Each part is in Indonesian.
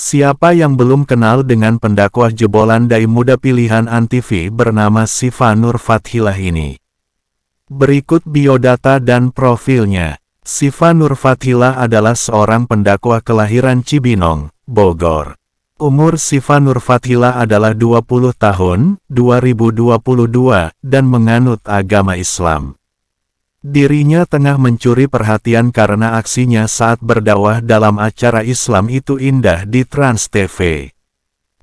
Siapa yang belum kenal dengan pendakwah jebolan dai muda pilihan Antv bernama Siva Nur Fathilah ini? Berikut biodata dan profilnya. Siva Nur Fathilah adalah seorang pendakwah kelahiran Cibinong, Bogor. Umur Siva Nur adalah 20 tahun, 2022, dan menganut agama Islam. Dirinya tengah mencuri perhatian karena aksinya saat berdakwah dalam acara Islam itu indah di Trans TV.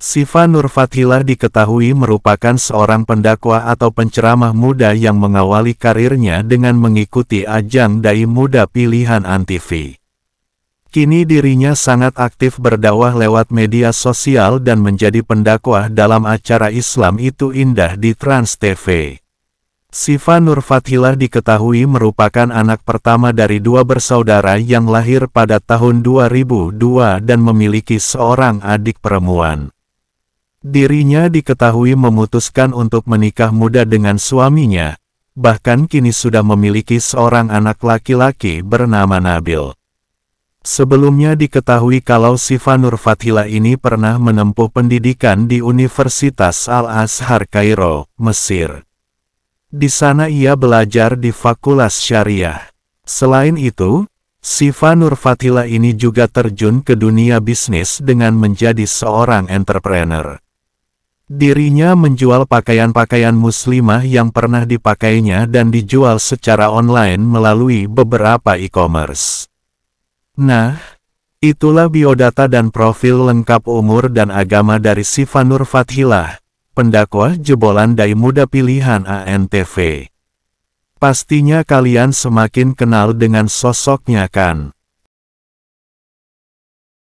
Siva Nur diketahui merupakan seorang pendakwah atau penceramah muda yang mengawali karirnya dengan mengikuti ajang dai muda pilihan Antv. Kini dirinya sangat aktif berdakwah lewat media sosial dan menjadi pendakwah dalam acara Islam itu indah di Trans TV. Siva Nurfatilah diketahui merupakan anak pertama dari dua bersaudara yang lahir pada tahun 2002 dan memiliki seorang adik perempuan. Dirinya diketahui memutuskan untuk menikah muda dengan suaminya, bahkan kini sudah memiliki seorang anak laki-laki bernama Nabil. Sebelumnya diketahui kalau Siva Nur Fatila ini pernah menempuh pendidikan di Universitas Al-Azhar Kairo, Mesir. Di sana ia belajar di Fakultas Syariah. Selain itu, Siva Nur Fatila ini juga terjun ke dunia bisnis dengan menjadi seorang entrepreneur. Dirinya menjual pakaian-pakaian muslimah yang pernah dipakainya dan dijual secara online melalui beberapa e-commerce. Nah, itulah biodata dan profil lengkap umur dan agama dari Sivanur Fathilah, pendakwah jebolan Dai muda pilihan ANTV. Pastinya kalian semakin kenal dengan sosoknya kan?